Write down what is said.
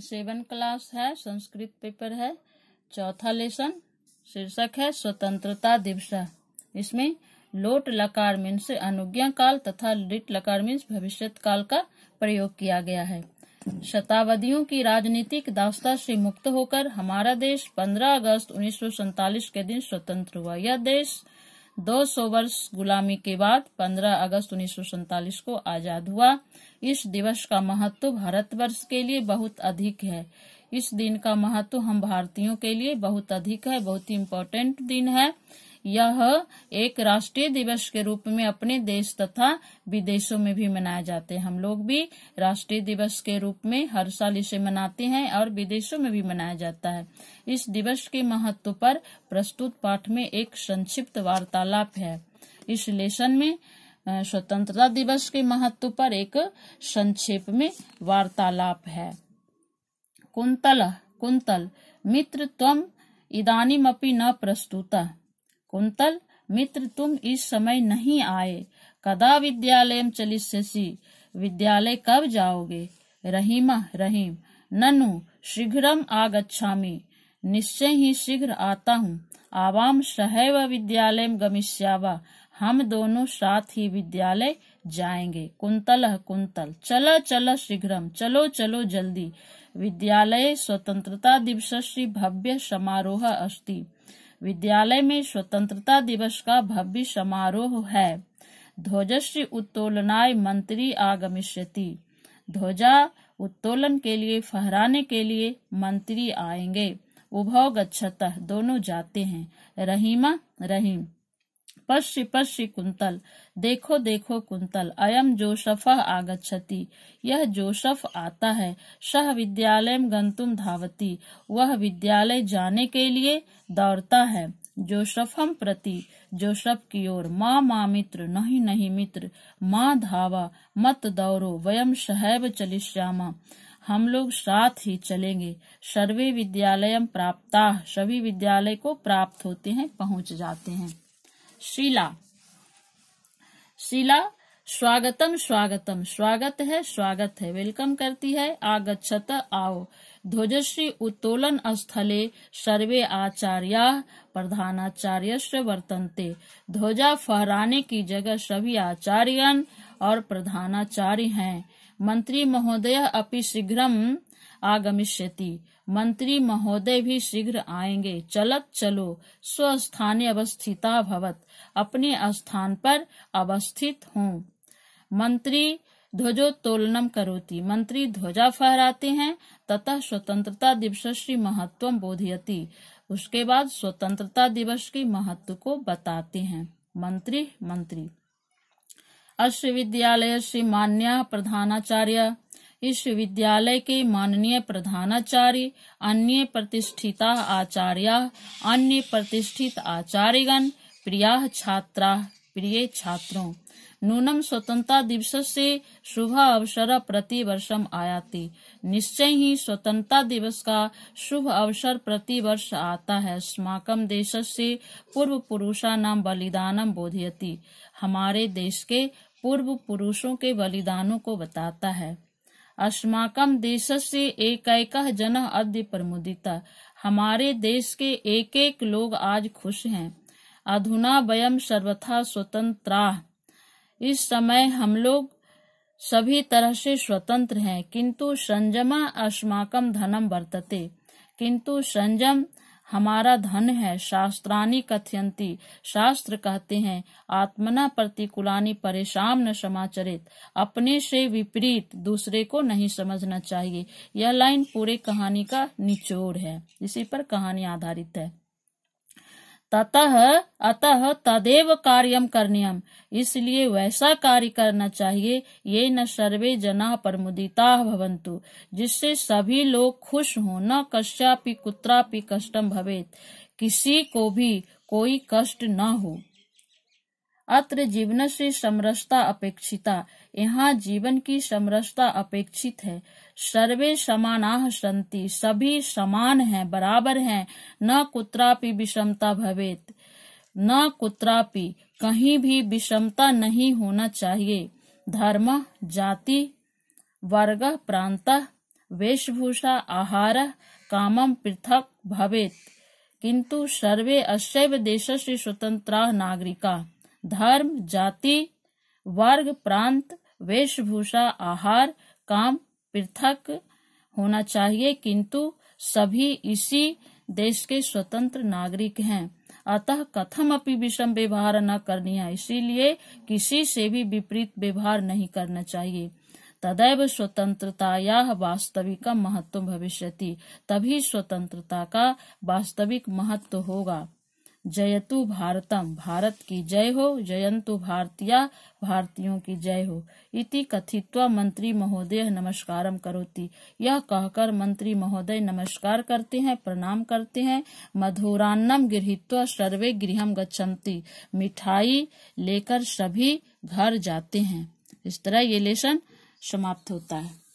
seven class है Sanskrit paper है चौथा लेसन शीर्षक है स्वतंत्रता दिवस इसमें लोट लकार मीन्स अनुज्ञा काल तथा लिट लकार मीन्स भविष्य काल का प्रयोग किया गया है शताब्दियों की राजनीतिक दास्ता से मुक्त होकर हमारा देश 15 अगस्त उन्नीस के दिन स्वतंत्र हुआ यह देश 200 वर्ष गुलामी के बाद 15 अगस्त उन्नीस को आजाद हुआ इस दिवस का महत्व भारतवर्ष के लिए बहुत अधिक है इस दिन का महत्व हम भारतीयों के लिए बहुत अधिक है बहुत ही इम्पोर्टेंट दिन है यह एक राष्ट्रीय दिवस के रूप में अपने देश तथा विदेशों में भी मनाए जाते हैं हम लोग भी राष्ट्रीय दिवस के रूप में हर साल इसे मनाते हैं और विदेशों में भी मनाया जाता है इस दिवस के महत्व पर प्रस्तुत पाठ में एक संक्षिप्त वार्तालाप है इस लेसन में स्वतंत्रता दिवस के महत्व पर एक संक्षेप में वार्तालाप है कुंतल कुंतल मित्र तम इदानीमपि न प्रस्तुता कुंतल मित्र तुम इस समय नहीं आए कदा विद्यालय चलिष्यसि विद्यालय कब जाओगे रहीमा रहीम ननु शीघ्रम आगच्छामि निश्चय ही शीघ्र आता हूँ आवाम सहैव विद्यालय गमिष्यावा हम दोनों साथ ही विद्यालय जाएंगे कुंतल कुंतल चल चल शीघ्रम चलो चलो जल्दी विद्यालय स्वतंत्रता दिवस भव्य समारोह अस्ति विद्यालय में स्वतंत्रता दिवस का भव्य समारोह है ध्वजश्री उत्तोलनाय मंत्री आगमिष्यति ध्वजा उत्तोलन के लिए फहराने के लिए मंत्री आएंगे उभव गच्छत दोनों जाते हैं रहीमा रहीम पश्य पश्य कुंतल देखो देखो कुंतल अयम जोशफ आगछति यह जोशफ आता है सह विद्यालय गंतुम धावती वह विद्यालय जाने के लिए दौड़ता है जोशफम प्रति जोशफ की ओर माँ माँ मित्र नहीं नहीं मित्र माँ धावा मत दौड़ो वयम शहब चलिश्यामा हम लोग साथ ही चलेंगे सर्वे विद्यालय प्राप्ता सभी विद्यालय को प्राप्त होते हैं पहुंच जाते हैं शीला शीला स्वागतम स्वागतम स्वागत है स्वागत है वेलकम करती है आगछत आओ ध्वजश्री उत्तोलन स्थले सर्वे आचार्य प्रधानाचार्य वर्तन्ते ध्वजा फहराने की जगह सभी आचार्यन और प्रधानाचार्य हैं मंत्री महोदय अपि शीघ्रम आगमिष्यति मंत्री महोदय भी शीघ्र आएंगे चलत चलो स्वस्थाने अवस्थिता भवत अपने स्थान पर अवस्थित हूँ मंत्री ध्वजोत्तोलनम करोति मंत्री ध्वजा फहराते हैं तथा स्वतंत्रता दिवस श्री महत्व बोधयती उसके बाद स्वतंत्रता दिवस के महत्व को बताते हैं मंत्री मंत्री अश्वविद्यालय श्री मान्या प्रधानाचार्य विश्वविद्यालय के माननीय प्रधानाचार्य अन्य प्रतिष्ठिता आचार्य अन्य प्रतिष्ठित आचार्यगण प्रिया छात्रा प्रिय छात्रों नूनम स्वतंत्रता दिवस से शुभ अवसर प्रति वर्षम आयाति निश्चय ही स्वतंत्रता दिवस का शुभ अवसर प्रति वर्ष आता है स्माकम देश से पूर्व पुरुषा नाम बलिदानम बोधयती हमारे देश के पूर्व पुरुषों के बलिदानों को बताता है देश से एक जन अद्य प्रमुदिता हमारे देश के एक एक लोग आज खुश हैं अधुना वयम सर्वथा स्वतंत्रा इस समय हम लोग सभी तरह से स्वतंत्र हैं किंतु संजमा अस्माकम धनम वर्तते किंतु संजम हमारा धन है शास्त्रानी कथयंती शास्त्र कहते हैं आत्मना प्रतिकूलानी परेशान न समाचरित अपने से विपरीत दूसरे को नहीं समझना चाहिए यह लाइन पूरे कहानी का निचोड़ है इसी पर कहानी आधारित है ततः अतः तदेव कार्यम करनीयम इसलिए वैसा कार्य करना चाहिए ये न सर्वे जना प्रमुदिता भवंतु जिससे सभी लोग खुश हों न कश्यापि कुत्रापि कष्टम भवेत किसी को भी कोई कष्ट न हो अत्र जीवन से समरसता अपेक्षिता यहाँ जीवन की समरसता अपेक्षित है सर्वे समानाह संति सभी समान हैं बराबर हैं न कुत्रापि विषमता भवेत न कुत्रापि कहीं भी विषमता नहीं होना चाहिए धर्म जाति वर्ग प्रांत वेशभूषा आहार कामम पृथक भवेत किंतु सर्वे अशैव देश से स्वतंत्र नागरिका धर्म जाति वर्ग प्रांत वेशभूषा आहार काम पृथक होना चाहिए किंतु सभी इसी देश के स्वतंत्र नागरिक हैं अतः कथम अपनी विषम व्यवहार न करनी है इसीलिए किसी से भी विपरीत व्यवहार नहीं करना चाहिए तदैव स्वतंत्रताया वास्तविक महत्व भविष्यति तभी स्वतंत्रता का वास्तविक महत्व होगा जयतु भारतम भारत की जय हो जयंतु भारतीया भारतीयों की जय हो इति कथित्वा मंत्री महोदय नमस्कारम करोति यह कहकर मंत्री महोदय नमस्कार करते हैं प्रणाम करते हैं मधुरान्नम गृहित्वा सर्वे गृह गच्छन्ति मिठाई लेकर सभी घर जाते हैं इस तरह ये लेसन समाप्त होता है